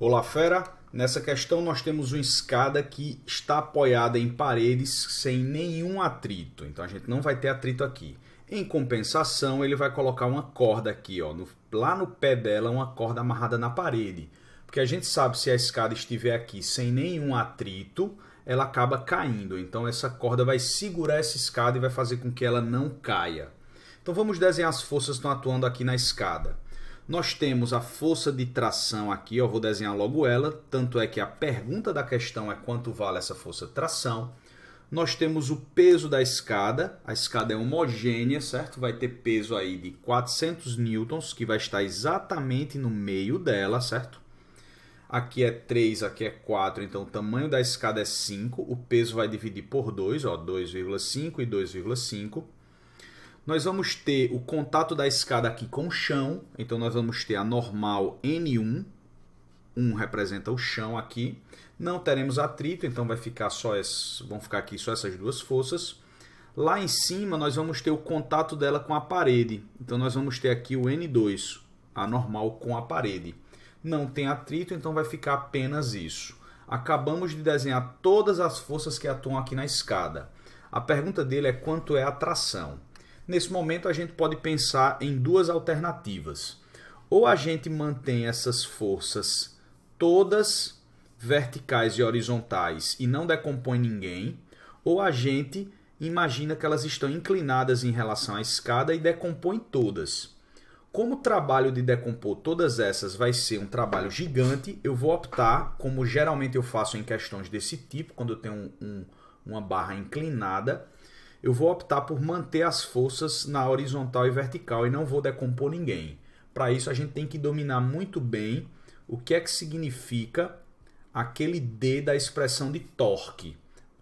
Olá, fera! Nessa questão nós temos uma escada que está apoiada em paredes sem nenhum atrito, então a gente não vai ter atrito aqui. Em compensação, ele vai colocar uma corda aqui, ó, no, lá no pé dela, uma corda amarrada na parede. Porque a gente sabe se a escada estiver aqui sem nenhum atrito, ela acaba caindo. Então essa corda vai segurar essa escada e vai fazer com que ela não caia. Então vamos desenhar as forças que estão atuando aqui na escada. Nós temos a força de tração aqui, eu vou desenhar logo ela, tanto é que a pergunta da questão é quanto vale essa força de tração. Nós temos o peso da escada, a escada é homogênea, certo? Vai ter peso aí de 400 newtons, que vai estar exatamente no meio dela, certo? Aqui é 3, aqui é 4, então o tamanho da escada é 5, o peso vai dividir por 2, ó, 2,5 e 2,5. Nós vamos ter o contato da escada aqui com o chão, então nós vamos ter a normal N1, 1 representa o chão aqui. Não teremos atrito, então vai ficar só esse, vão ficar aqui só essas duas forças. Lá em cima nós vamos ter o contato dela com a parede, então nós vamos ter aqui o N2, a normal com a parede. Não tem atrito, então vai ficar apenas isso. Acabamos de desenhar todas as forças que atuam aqui na escada. A pergunta dele é quanto é a tração. Nesse momento, a gente pode pensar em duas alternativas. Ou a gente mantém essas forças todas verticais e horizontais e não decompõe ninguém, ou a gente imagina que elas estão inclinadas em relação à escada e decompõe todas. Como o trabalho de decompor todas essas vai ser um trabalho gigante, eu vou optar, como geralmente eu faço em questões desse tipo, quando eu tenho um, um, uma barra inclinada, eu vou optar por manter as forças na horizontal e vertical e não vou decompor ninguém. Para isso, a gente tem que dominar muito bem o que é que significa aquele D da expressão de torque.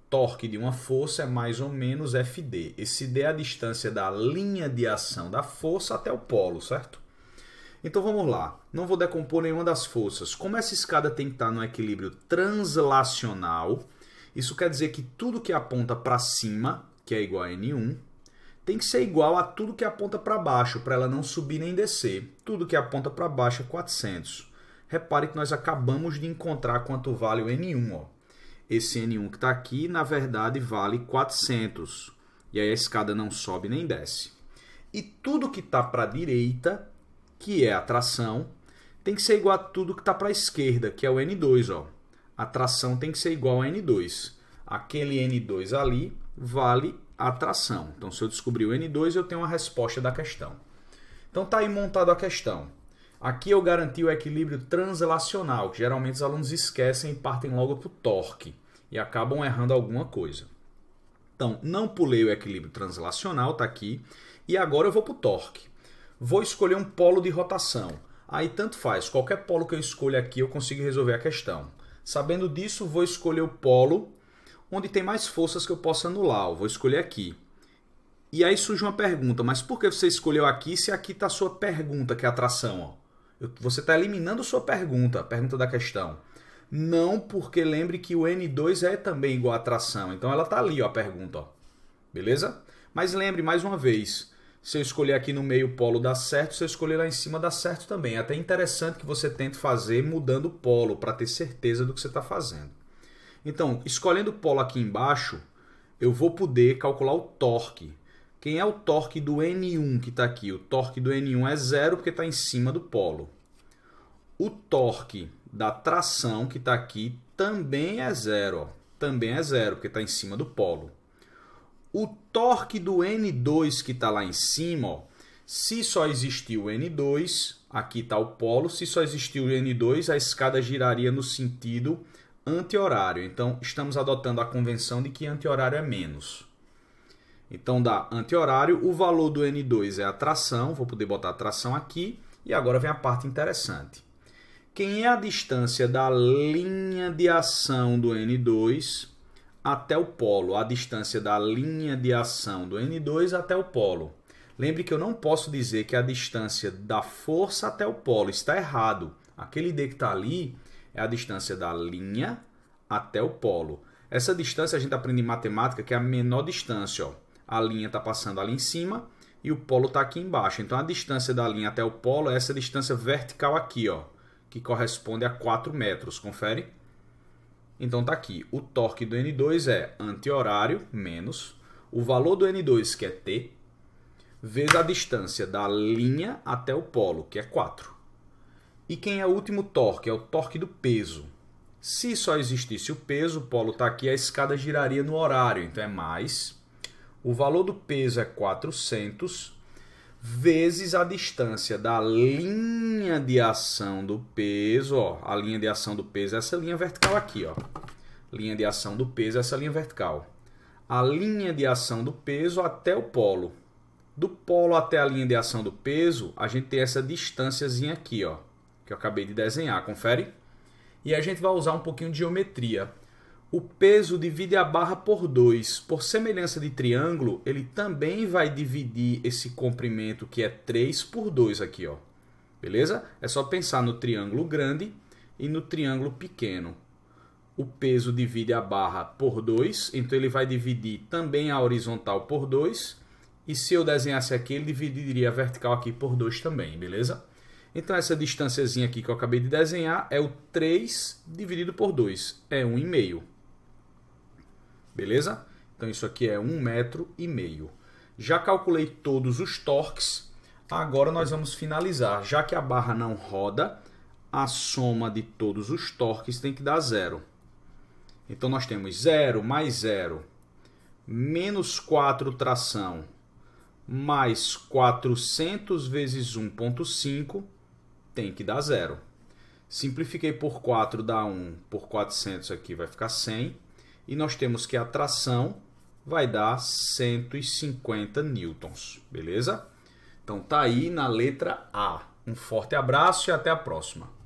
Torque de uma força é mais ou menos Fd. Esse D é a distância da linha de ação da força até o polo, certo? Então vamos lá. Não vou decompor nenhuma das forças. Como essa escada tem que estar no equilíbrio translacional, isso quer dizer que tudo que aponta para cima que é igual a N1, tem que ser igual a tudo que aponta para baixo, para ela não subir nem descer. Tudo que aponta para baixo é 400. Repare que nós acabamos de encontrar quanto vale o N1. Ó. Esse N1 que está aqui, na verdade, vale 400. E aí a escada não sobe nem desce. E tudo que está para a direita, que é a tração, tem que ser igual a tudo que está para a esquerda, que é o N2. Ó. A tração tem que ser igual a N2. Aquele N2 ali vale atração. Então, se eu descobrir o N2, eu tenho a resposta da questão. Então, está aí montada a questão. Aqui eu garanti o equilíbrio translacional, que geralmente os alunos esquecem e partem logo para o torque e acabam errando alguma coisa. Então, não pulei o equilíbrio translacional, está aqui, e agora eu vou para o torque. Vou escolher um polo de rotação. Aí tanto faz, qualquer polo que eu escolha aqui eu consigo resolver a questão. Sabendo disso, vou escolher o polo onde tem mais forças que eu possa anular. Eu vou escolher aqui. E aí surge uma pergunta, mas por que você escolheu aqui se aqui está a sua pergunta, que é a atração? Ó? Você está eliminando sua pergunta, a pergunta da questão. Não, porque lembre que o N2 é também igual a atração. Então ela está ali, ó, a pergunta. Ó. Beleza? Mas lembre, mais uma vez, se eu escolher aqui no meio polo dá certo, se eu escolher lá em cima dá certo também. É até interessante que você tente fazer mudando o polo para ter certeza do que você está fazendo. Então, escolhendo o polo aqui embaixo, eu vou poder calcular o torque. Quem é o torque do N1 que está aqui? O torque do N1 é zero porque está em cima do polo. O torque da tração que está aqui também é zero. Ó. Também é zero porque está em cima do polo. O torque do N2 que está lá em cima, ó, se só existir o N2, aqui está o polo, se só existir o N2, a escada giraria no sentido anti-horário. Então, estamos adotando a convenção de que anti-horário é menos. Então, dá anti-horário, o valor do N2 é a tração, vou poder botar a tração aqui. E agora vem a parte interessante. Quem é a distância da linha de ação do N2 até o polo? A distância da linha de ação do N2 até o polo. Lembre que eu não posso dizer que a distância da força até o polo está errado. Aquele D que está ali é a distância da linha até o polo. Essa distância a gente aprende em matemática que é a menor distância. Ó. A linha está passando ali em cima e o polo está aqui embaixo. Então a distância da linha até o polo é essa distância vertical aqui, ó, que corresponde a 4 metros. Confere? Então está aqui. O torque do N2 é anti-horário menos o valor do N2, que é T, vezes a distância da linha até o polo, que é 4. E quem é o último torque? É o torque do peso. Se só existisse o peso, o polo está aqui, a escada giraria no horário, então é mais. O valor do peso é 400 vezes a distância da linha de ação do peso, ó, a linha de ação do peso é essa linha vertical aqui, ó. Linha de ação do peso é essa linha vertical. A linha de ação do peso até o polo. Do polo até a linha de ação do peso, a gente tem essa distânciazinha aqui, ó que eu acabei de desenhar, confere? E a gente vai usar um pouquinho de geometria. O peso divide a barra por 2. Por semelhança de triângulo, ele também vai dividir esse comprimento que é 3 por 2 aqui, ó. Beleza? É só pensar no triângulo grande e no triângulo pequeno. O peso divide a barra por 2, então ele vai dividir também a horizontal por 2. E se eu desenhasse aqui, ele dividiria a vertical aqui por 2 também, beleza? Então essa distânciazinha aqui que eu acabei de desenhar é o 3 dividido por 2, é 1,5. Beleza? Então isso aqui é 1,5 metro Já calculei todos os torques. Agora nós vamos finalizar. Já que a barra não roda, a soma de todos os torques tem que dar zero. Então nós temos 0 mais 0, menos 4 tração, mais 400 vezes 1.5, tem que dar zero. Simplifiquei por 4, dá 1, por 400 aqui vai ficar 100. E nós temos que a tração vai dar 150 newtons, beleza? Então tá aí na letra A. Um forte abraço e até a próxima.